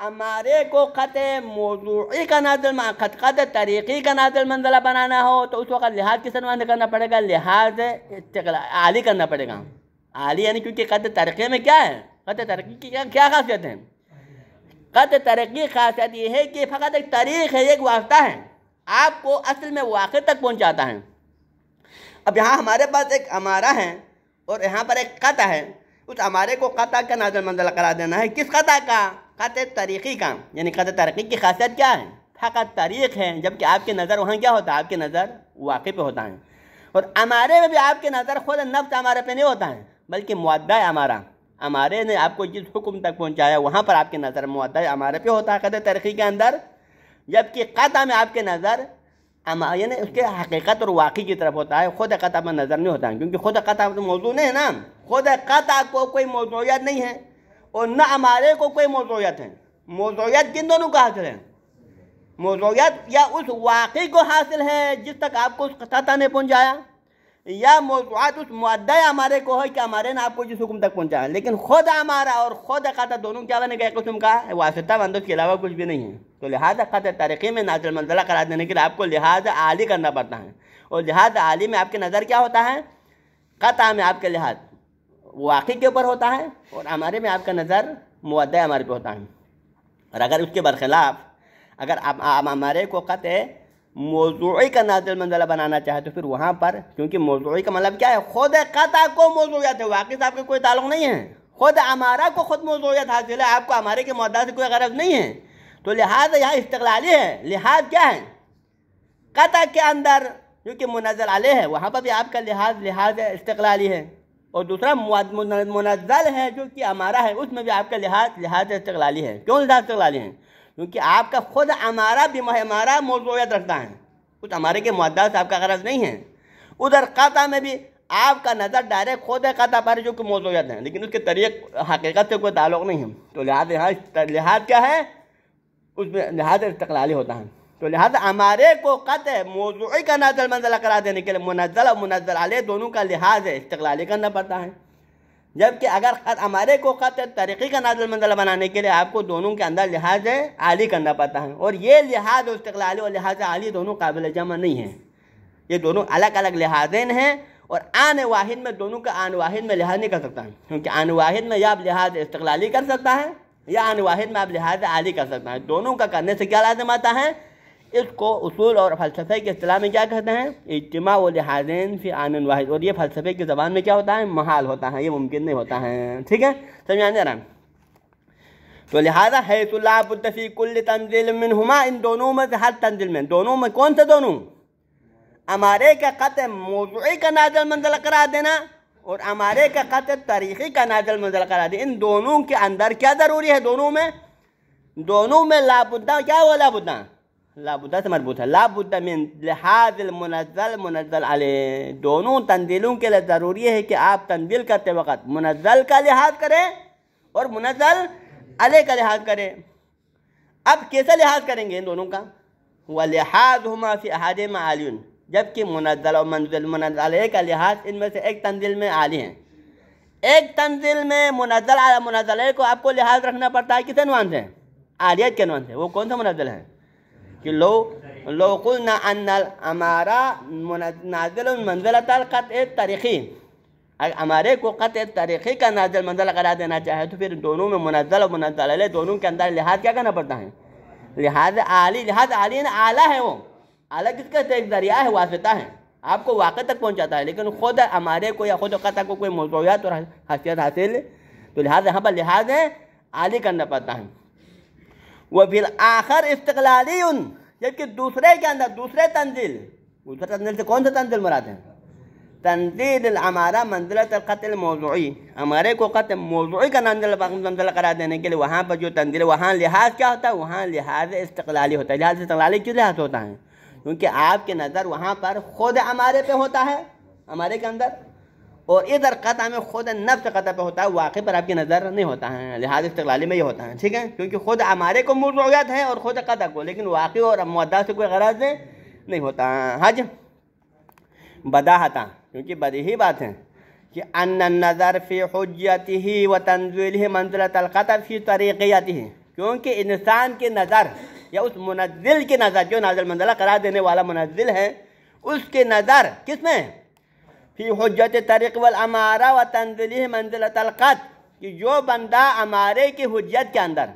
ہمارے کو خط موضوعی کا نازل خط خط طریقی کا نازل منزلہ بنانا ہو تو اس وقت لحاظ کس طرح سے کرنا پڑے گا لحاظ عالی کرنا پڑے گا عالی یعنی کیونکہ خط ترقی میں کیا ہے ترقی کی کیا خاصیت ہے خط ترقی خاصیت یہ ہے کہ فقط ایک طریق ہے ایک واسطہ ہے آپ کو اصل میں واقع تک پہنچاتا ہے اب یہاں ہمارے پاس ایک امارہ ہے اور یہاں پر ایک قطع ہے اس امارے کو قطع کا نازل منزل قرار دینا ہے کس قطع کا قطع تاریخی کا یعنی قطع ترقی کی خاصیت کیا ہے فقط تاریخ ہے جبکہ آپ کی نظر وہاں کیا ہوتا ہے آپ کی نظر واقع پہ ہوتا ہے اور امارے میں بھی آپ کی نظر خود نفس امارے پہ نہیں ہوتا ہے بلکہ معدہ امارہ امارے نے آپ کو جس حکم تک پہنچایا وہاں پر آپ کی نظر معدہ امارے پہ ہوتا ہے قطع ترقی کے اندر جبکہ قطع میں آپ کی نظر یعنی اس کے حقیقت اور واقعی کی طرف ہوتا ہے خود قطع میں نظر نہیں ہوتا ہے کیونکہ خود قطع موضوع نہیں ہے نا خود قطع کو کوئی موضوعیت نہیں ہے اور نہ ہمارے کو کوئی موضوعیت ہے موضوعیت کن دونوں کا حاصل ہے موضوعیت یا اس واقعی کو حاصل ہے جس تک آپ کو اس قطع نے پہنچایا یا موضوعات اس معدہ ہمارے کو ہوئی کہ ہمارے نے آپ کو جس حکم تک پہنچا ہے لیکن خود ہمارا اور خود قطع دونوں کیا بنے گا ایک قسم کا ہے واسطہ مندوں کے علاوہ کچھ بھی نہیں ہے تو لہٰذا قطع ترقی میں نازل منزلہ قرار دینے کے لیے آپ کو لحاظ عالی کرنا پڑتا ہے اور لحاظ عالی میں آپ کے نظر کیا ہوتا ہے قطع میں آپ کے لحاظ واقعی کے اوپر ہوتا ہے اور ہمارے میں آپ کا نظر معدہ ہمارے پہ ہوتا ہے اور اگر اس کے برخلاف اگر آپ ہمارے کو قطع موضوعی کا نازل منزلہ بنانا چاہے تو پھر وہاں پر کیونکہ موضوعی کا مطلب کیا ہے خود قطع کو موضوعیت ہے واقعی صاحب کا کوئی تعلق نہیں ہے خود ہمارا کو خود موضوعیت حاصل ہے آپ کو ہمارے معدہ سے کوئی غرض نہیں ہے تو لحاظ یہاں استقلالی ہے لحاظ کیا ہے قطع کے اندر کیونکہ منظر علی ہے وہاں پر بھی آپ کا لحاظ لحاظ استقلالی ہے اور دوسرا منزل ہے جو کہ ہمارا ہے اس میں بھی آپ کا لحاظ لحاظ استقلالی ہے کیوں لحاظ استقلالی ہے ہیں کیونکہ آپ کا خود ہمارا بھی ہمارا موضوعیت رکھتا ہے کچھ ہمارے کے مادات سے آپ کا غرض نہیں ہے ادھر قطع میں بھی آپ کا نظر ڈائریکٹ خود ہے قطع پر جو کہ موضوعیت ہیں لیکن اس کے طریق حقیقت سے کوئی تعلق نہیں ہے تو لہٰذا یہاں لحاظ کیا ہے اس میں لحاظ استقلالی ہوتا ہے تو لہٰذا ہمارے کو قطع موضوعی کا نظر منزلہ قرار دینے کے لیے منزل اور منزل علیہ دونوں کا لحاظ استقلالی کرنا پڑتا ہے جبکہ اگر خط ہمارے کو خط ترقی کا نازل منزلہ بنانے کے لیے آپ کو دونوں کے اندر لحاظ عالی کرنا پڑتا ہے اور یہ لحاظ استقلالی اور لحاظ عالی دونوں قابل جمع نہیں ہیں یہ دونوں الگ الگ لحاظین ہیں اور آن واحد میں دونوں کا آن واحد میں لحاظ نہیں کر سکتا کیونکہ آن واحد میں یا آپ لحاظ استقلالی کر سکتا ہے یا آن واحد میں آپ لحاظ عالی کر سکتا ہے دونوں کا کرنے سے کیا لازم آتا ہے اس کو اصول اور فلسفے کے اصطلاح میں کیا کہتے ہیں اجتماع و لحاظین فی واحد اور یہ فلسفے کی زبان میں کیا ہوتا ہے محال ہوتا ہے یہ ممکن نہیں ہوتا ہے ٹھیک ہے سمجھانے رہا تو لہٰذا ان دونوں میں سے ہر تنزل میں دونوں میں کون سے دونوں ہمارے کا قطع موضوعی کا نازل منزل کرا دینا اور ہمارے کا قطع تاریخی کا نازل منزل کرا دینا ان دونوں کے اندر کیا ضروری ہے دونوں میں دونوں میں لابدہ کیا وہ لاپتہ لا بد سے مربوط ہے بد من لحاظ المنزل منزل علیہ دونوں تنزیلوں کے لیے ضروری ہے کہ آپ تنزیل کرتے وقت منزل کا لحاظ کریں اور منزل علیہ کا لحاظ کریں اب کیسے لحاظ کریں گے ان دونوں کا وہ لحاظ احاطے عالی جب کہ منزل اور منزل منزل کا لحاظ ان میں سے ایک تنزل میں عالی ہیں ایک تنزل میں منزل علی منزل کو آپ کو لحاظ رکھنا پڑتا ہے کس نوان سے عالیت کے نوان سے وہ کون سے منزل ہیں کہ لو لو قلنا ان الامارا نازل منزلت منزل تاریخی اگر ہمارے کو قطع تاریخی کا نازل منزل قرار دینا چاہے تو پھر دونوں میں منزل اور منظ دونوں کے اندر لحاظ کیا کرنا پڑتا ہے لحاظ عالی لحاظ عالی اعلیٰ ہے وہ اعلیٰ کس کا ایک ذریعہ ہے واسطہ ہے آپ کو واقع تک پہنچاتا ہے لیکن خود ہمارے کو یا خود قطع کو کوئی موضوعات اور حیثیت حاصل تو لحاظ یہاں پر لحاظ ہے عالی کرنا پڑتا ہے وہ پھر آخر ان جبکہ دوسرے کے اندر دوسرے تنزل دوسرے تنزل سے کون سا تنزل مراد ہیں تنزل العمارہ منزلت القتل موضوعی ہمارے کو قتل موضوعی کا تنزل قرار دینے کے لیے وہاں پر جو تنزل ہے وہاں لحاظ کیا ہوتا ہے وہاں لحاظ استقلالی ہوتا ہے لحاظ استقلالی کیوں لحاظ ہوتا ہے کیونکہ آپ کے نظر وہاں پر خود ہمارے پہ ہوتا ہے ہمارے کے اندر اور ادھر قطع میں خود نفس قطع پہ ہوتا ہے واقع پر آپ کی نظر نہیں ہوتا ہے لہٰذا میں یہ ہوتا ہے ٹھیک ہے کیونکہ خود ہمارے کو مرزوجات ہے اور خود قطع کو لیکن واقعی اور امادا سے کوئی غرض نہیں ہوتا حج بدا حتہ کیونکہ بد ہی بات ہے کہ ان نظر ہی و تنظیل منزلت القطع فی آتی ہے کیونکہ انسان کی نظر یا اس منزل کی نظر جو نازل منزلہ قرار دینے والا منزل ہے اس کی نظر کس میں فی حجت طریق والعمارہ و تنزلی منزلت القد کہ جو بندہ امارے کی حجت کے اندر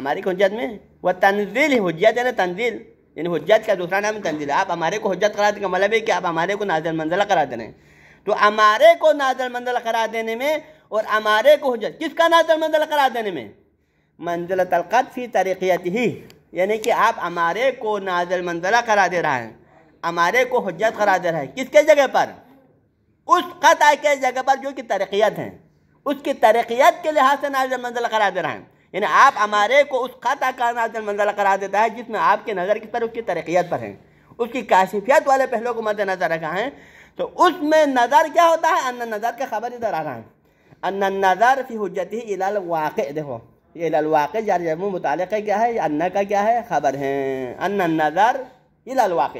امارے کی حجت میں وہ تنزیل حجت ہے یعنی نا تنزیل یعنی حجت کا دوسرا نام تنزیل ہے آپ ہمارے کو حجت قرار دیں مطلب ہے کہ آپ ہمارے کو نازل منزلہ قرار دیں تو ہمارے کو نازل منزل قرار دینے میں اور ہمارے کو حجت کس کا نازل منزل قرار دینے میں منزل القد فی ترقیت ہی یعنی کہ آپ ہمارے کو نازل منزلہ قرار دے رہا ہے ہمارے کو حجت قرار دے رہا ہے کس کے جگہ پر اس آئے کے جگہ پر جو کہ ترقیت ہیں اس کی ترقیت کے لحاظ سے نازل منزل قرار دے رہا ہے یعنی آپ ہمارے کو اس خطہ کا نازل منزل قرار دیتا ہے جس میں آپ کے نظر کس پر اس کی ترقیت پر ہیں اس کی کاشفیت والے پہلو کو مد نظر رکھا ہے تو اس میں نظر کیا ہوتا ہے ان نظر کا خبر ادھر آ رہا ہے ان نظر فی حجت ہی الواقع دیکھو الواقع جار جمع ہے کیا ہے یہ انّا کا کیا ہے خبر ہے ان نظر الواقع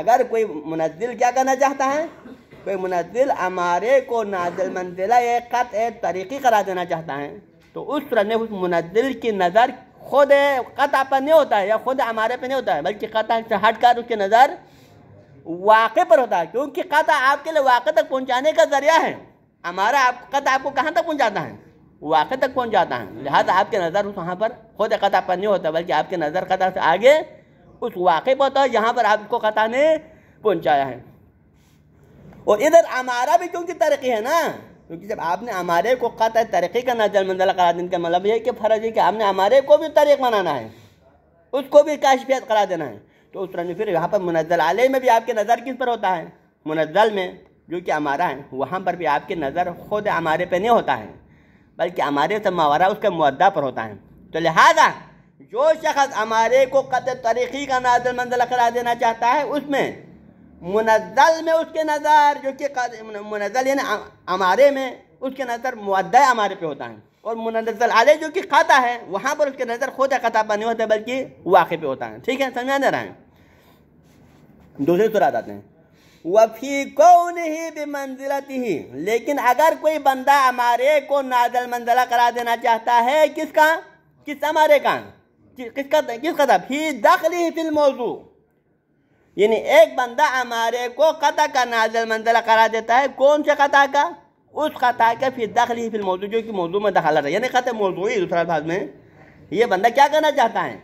اگر کوئی منزل کیا کہنا چاہتا ہے بے منزل ہمارے کو نازل منزلہ ایک قطع طریقی قرار دینا چاہتا ہے تو اس اس منزل کی نظر خود قطع پر نہیں ہوتا ہے یا خود ہمارے پہ نہیں ہوتا ہے بلکہ قطع سے ہٹ کر اس کی نظر واقع پر ہوتا ہے کیونکہ قطع آپ کے لیے واقع تک پہنچانے کا ذریعہ ہے ہمارا آپ قطع آپ کو کہاں تک پہنچاتا ہے واقع تک پہنچ جاتا ہے لہذا آپ کے نظر اس وہاں پر خود قطع پر نہیں ہوتا بلکہ آپ کے نظر قطع سے آگے اس واقع پر ہوتا ہے جہاں پر آپ کو قطع نے پہنچایا ہے اور ادھر ہمارا بھی کیونکہ ترقی ہے نا کیونکہ جب آپ نے ہمارے کو قطع ترقی کا نظر منزلہ قرار دن کا مطلب یہ کہ فرض ہے کہ آپ نے ہمارے کو بھی طریق بنانا ہے اس کو بھی کاشفیت قرار دینا ہے تو اس طرح پھر یہاں پر منزل علیہ میں بھی آپ کی نظر کس پر ہوتا ہے منزل میں جو کہ ہمارا ہے وہاں پر بھی آپ کی نظر خود ہمارے پہ نہیں ہوتا ہے بلکہ ہمارے ماورہ اس کے معدہ پر ہوتا ہے تو لہذا جو شخص ہمارے کو قطع ترقی کا نظر منزل قرار دینا چاہتا ہے اس میں منزل میں اس کے نظر جو کہ منزل یعنی ہمارے میں اس کے نظر معدہ ہمارے پہ ہوتا ہے اور منزل علیہ جو کہ قطع ہے وہاں پر اس کے نظر خود قطع پر نہیں ہوتا بلکہ واقع پہ ہوتا ہے ٹھیک ہے سمجھا دے رہا ہے دوسری آ آتے ہیں وفی فی کو نہیں بھی ہی لیکن اگر کوئی بندہ ہمارے کو نازل منزلہ کرا دینا چاہتا ہے کس کا کس ہمارے کس کا تھا دخلی فی الموضوع یعنی ایک بندہ ہمارے کو قطع کا نازل منزلہ قرار دیتا ہے کون سے قطع کا اس قطع کا پھر دخلی پھر موضوع جو کہ موضوع میں دخالت رہا ہے یعنی قطع موضوعی دوسرا الفاظ میں یہ بندہ کیا کرنا چاہتا ہے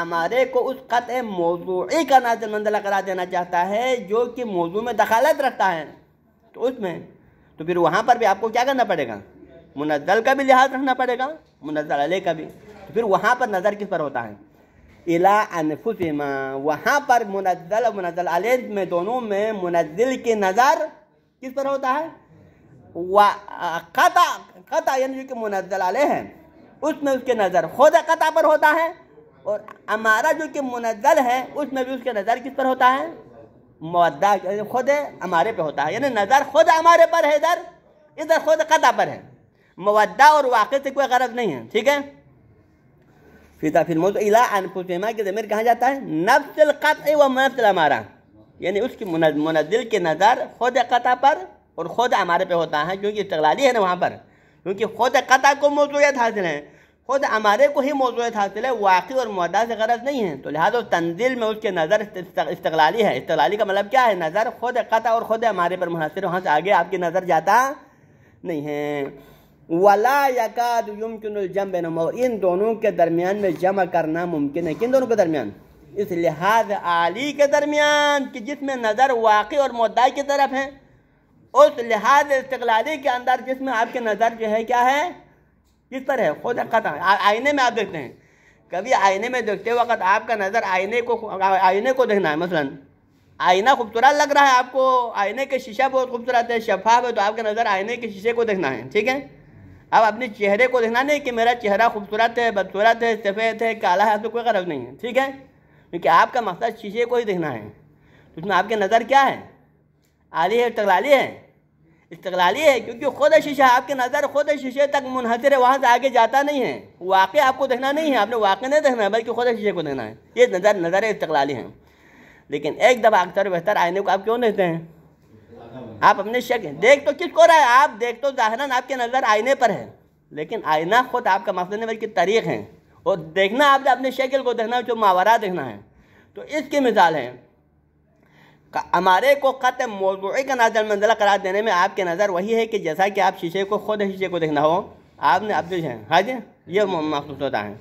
ہمارے کو اس قطع موضوعی کا نازل منزلہ کرا دینا چاہتا ہے جو کہ موضوع میں دخالت رکھتا ہے تو اس میں تو پھر وہاں پر بھی آپ کو کیا کرنا پڑے گا منزل کا بھی لحاظ رکھنا پڑے گا منزل علیہ کا بھی تو پھر وہاں پر نظر کس پر ہوتا ہے علا انفسما وہاں پر منزل اور منزل علیہ میں دونوں میں منزل کی نظر کس پر ہوتا ہے قطع قطع یعنی جو کہ منزل علیہ ہے اس میں اس کے نظر خود قطع پر ہوتا ہے اور ہمارا جو کہ منزل ہے اس میں بھی اس کے نظر کس پر ہوتا ہے مودع یعنی خود ہمارے پہ ہوتا ہے یعنی نظر خود ہمارے پر ہے ادھر ادھر خود قطع پر ہے مودع اور واقع سے کوئی غرض نہیں ہے ٹھیک ہے فیتا پھر موضوع الاء انفرتما کے ضمیر کہاں جاتا ہے نفس القطع و نفس الامارہ یعنی اس کی منزل کی نظر خود قطع پر اور خود ہمارے پہ ہوتا ہے کیونکہ استقلالی ہے نا وہاں پر کیونکہ خود قطع کو موضوعیت حاصل ہے خود ہمارے کو ہی موضوعیت حاصل ہے واقعی اور معدہ سے غرض نہیں ہے تو لہذا تنزل میں اس کے نظر استقلالی ہے استقلالی کا مطلب کیا ہے نظر خود قطع اور خود ہمارے پر منحصر وہاں سے آگے آپ کی نظر جاتا نہیں ہے ولا یکاد یمکن الجمع بے نمو ان دونوں کے درمیان میں جمع کرنا ممکن ہے کن دونوں کے درمیان اس لحاظ عالی کے درمیان کہ جس میں نظر واقع اور مداعے کی طرف ہیں اس لحاظ استقلالی کے اندر جس میں آپ کے نظر جو ہے کیا ہے کس طرح خود قطع آئینے میں آپ دیکھتے ہیں کبھی آئینے میں دیکھتے وقت آپ کا نظر آئینے کو دیکھنا ہے مثلا آئینہ خوبصورت لگ رہا ہے آپ کو آئینے کے شیشہ بہت خوبصورت ہے شفاف ہے تو آپ کا نظر آئینے کے شیشے کو دیکھنا ہے ٹھیک ہے آپ اپنے چہرے کو دیکھنا نہیں کہ میرا چہرہ خوبصورت ہے بدصورت ہے سفید ہے کالا ہے تو کوئی غرض نہیں ہے ٹھیک ہے کیونکہ آپ کا مقصد شیشے کو ہی دیکھنا ہے تو اس میں آپ کی نظر کیا ہے عالی ہے استقلالی ہے استغلالی ہے کیونکہ خود شیشہ آپ کی نظر خود شیشے تک منحصر ہے وہاں سے آگے جاتا نہیں ہے واقع آپ کو دیکھنا نہیں ہے آپ نے واقع نہیں دیکھنا ہے بلکہ خود شیشے کو دیکھنا ہے یہ نظر نظر استغلالی ہیں لیکن ایک دفعہ اکثر بہتر آئینے کو آپ کیوں دیتے ہیں آپ اپنے شکل دیکھ تو کس کو رہا ہے آپ دیکھ تو ظاہراً آپ کے نظر آئینے پر ہے لیکن آئینہ خود آپ کا مقصد طریق ہیں اور دیکھنا آپ نے اپنے شکل کو دیکھنا ہے جو معورہ دیکھنا ہے تو اس کی مثال ہیں ہمارے کو قطع موضوعی کا نظر منزلہ قرار دینے میں آپ کے نظر وہی ہے کہ جیسا کہ آپ شیشے کو خود شیشے کو دیکھنا ہو آپ نے ابز جی ہے ہاں جی، یہ مخصوص ہوتا ہے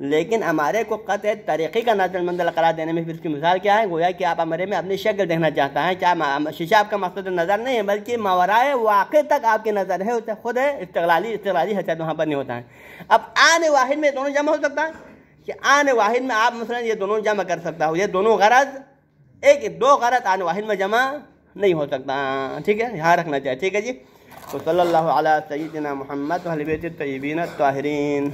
لیکن ہمارے کو قطع طریقی کا نظر منزل قرار دینے میں پھر اس کی مثال کیا ہے گویا کہ آپ عمرے میں اپنی شکل دیکھنا چاہتا ہے چاہے شیشہ آپ کا مقصد نظر نہیں ہے بلکہ مورائے واقع تک آپ کی نظر ہے اسے خود ہے استغلالی استغلالی حیثیت وہاں پر نہیں ہوتا ہے اب آن واحد میں دونوں جمع ہو سکتا ہے کہ آن واحد میں آپ مثلا یہ دونوں جمع کر سکتا ہو یہ دونوں غرض ایک دو غرض آن واحد میں جمع نہیں ہو سکتا ہاں، ٹھیک ہے یہاں رکھنا چاہیے ٹھیک ہے جی تو صلی اللہ علیہ سیدنا محمد الطاہرین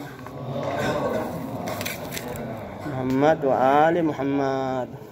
محمد وآل محمد